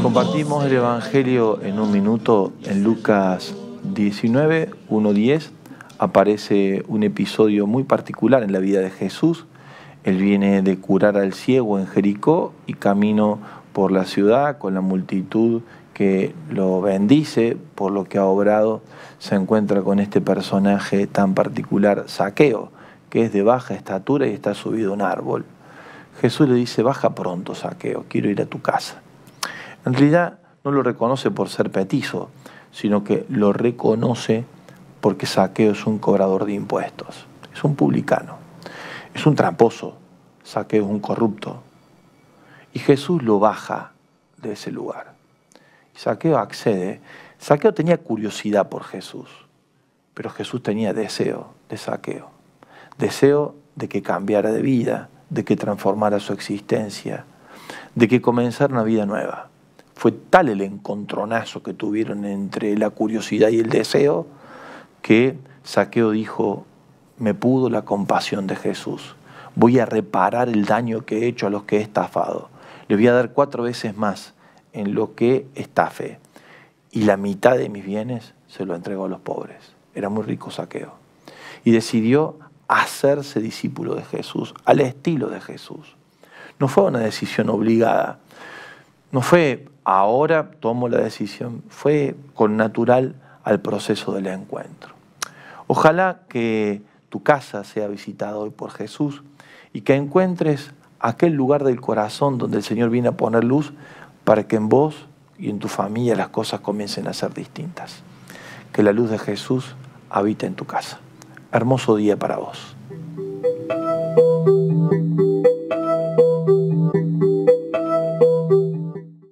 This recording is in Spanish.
Compartimos el Evangelio en un minuto en Lucas 19, 1.10. Aparece un episodio muy particular en la vida de Jesús. Él viene de curar al ciego en Jericó y camino por la ciudad con la multitud que lo bendice por lo que ha obrado, se encuentra con este personaje tan particular, Saqueo, que es de baja estatura y está subido a un árbol. Jesús le dice, baja pronto, Saqueo, quiero ir a tu casa. En realidad no lo reconoce por ser petizo, sino que lo reconoce porque Saqueo es un cobrador de impuestos, es un publicano, es un tramposo, Saqueo es un corrupto. Y Jesús lo baja de ese lugar. Saqueo accede. Saqueo tenía curiosidad por Jesús, pero Jesús tenía deseo de saqueo, deseo de que cambiara de vida, de que transformara su existencia, de que comenzara una vida nueva. Fue tal el encontronazo que tuvieron entre la curiosidad y el deseo que Saqueo dijo, me pudo la compasión de Jesús, voy a reparar el daño que he hecho a los que he estafado, le voy a dar cuatro veces más en lo que estafe y la mitad de mis bienes se lo entrego a los pobres. Era muy rico Saqueo. Y decidió hacerse discípulo de Jesús, al estilo de Jesús. No fue una decisión obligada. No fue ahora tomo la decisión, fue con natural al proceso del encuentro. Ojalá que tu casa sea visitada hoy por Jesús y que encuentres aquel lugar del corazón donde el Señor viene a poner luz para que en vos y en tu familia las cosas comiencen a ser distintas. Que la luz de Jesús habite en tu casa. Hermoso día para vos.